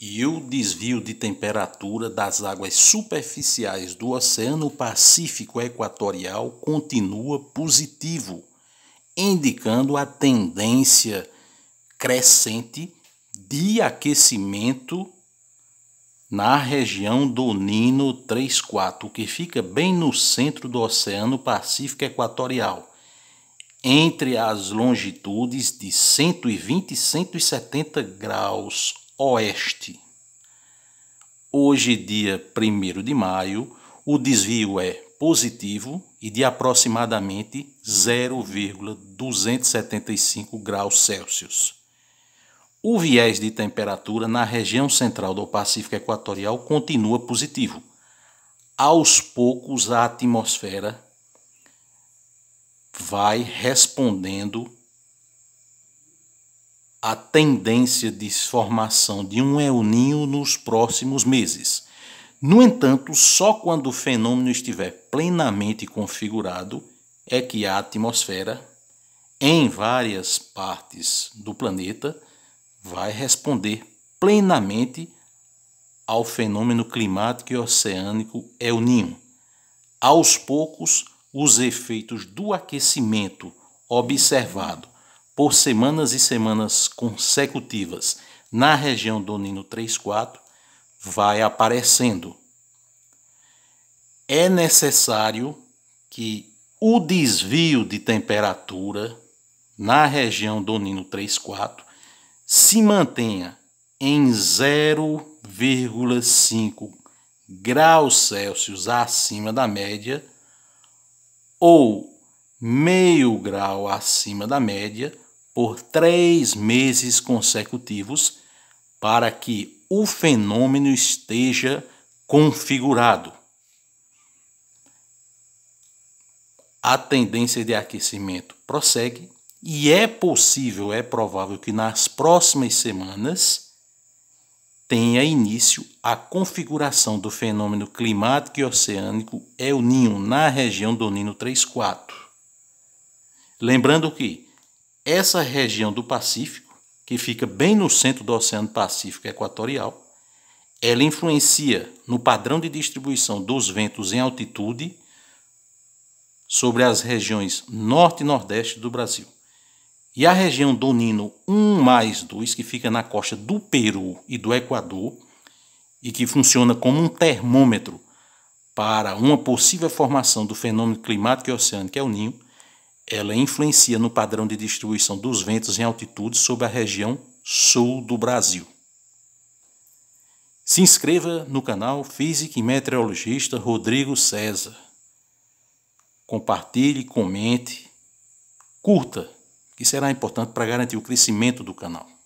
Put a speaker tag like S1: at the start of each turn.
S1: e o desvio de temperatura das águas superficiais do Oceano Pacífico Equatorial continua positivo, indicando a tendência crescente de aquecimento na região do Nino 34, que fica bem no centro do Oceano Pacífico Equatorial, entre as longitudes de 120 e 170 graus oeste. Hoje, dia 1 de maio, o desvio é positivo e de aproximadamente 0,275 graus Celsius. O viés de temperatura na região central do Pacífico Equatorial continua positivo. Aos poucos, a atmosfera vai respondendo a tendência de formação de um El Ninho nos próximos meses. No entanto, só quando o fenômeno estiver plenamente configurado é que a atmosfera, em várias partes do planeta, vai responder plenamente ao fenômeno climático e oceânico El Ninho. Aos poucos, os efeitos do aquecimento observado por semanas e semanas consecutivas na região do Nino 3.4 vai aparecendo. É necessário que o desvio de temperatura na região do Nino 3.4 se mantenha em 0,5 graus Celsius acima da média ou meio grau acima da média por três meses consecutivos para que o fenômeno esteja configurado. A tendência de aquecimento prossegue e é possível, é provável que nas próximas semanas tenha início a configuração do fenômeno climático e oceânico El Ninho na região do Nino 34. Lembrando que essa região do Pacífico, que fica bem no centro do Oceano Pacífico Equatorial, ela influencia no padrão de distribuição dos ventos em altitude sobre as regiões norte e nordeste do Brasil. E a região do Nino 1 mais 2, que fica na costa do Peru e do Equador, e que funciona como um termômetro para uma possível formação do fenômeno climático e oceânico, que é o Ninho, ela influencia no padrão de distribuição dos ventos em altitude sobre a região sul do Brasil. Se inscreva no canal Físico e Meteorologista Rodrigo César. Compartilhe, comente, curta, que será importante para garantir o crescimento do canal.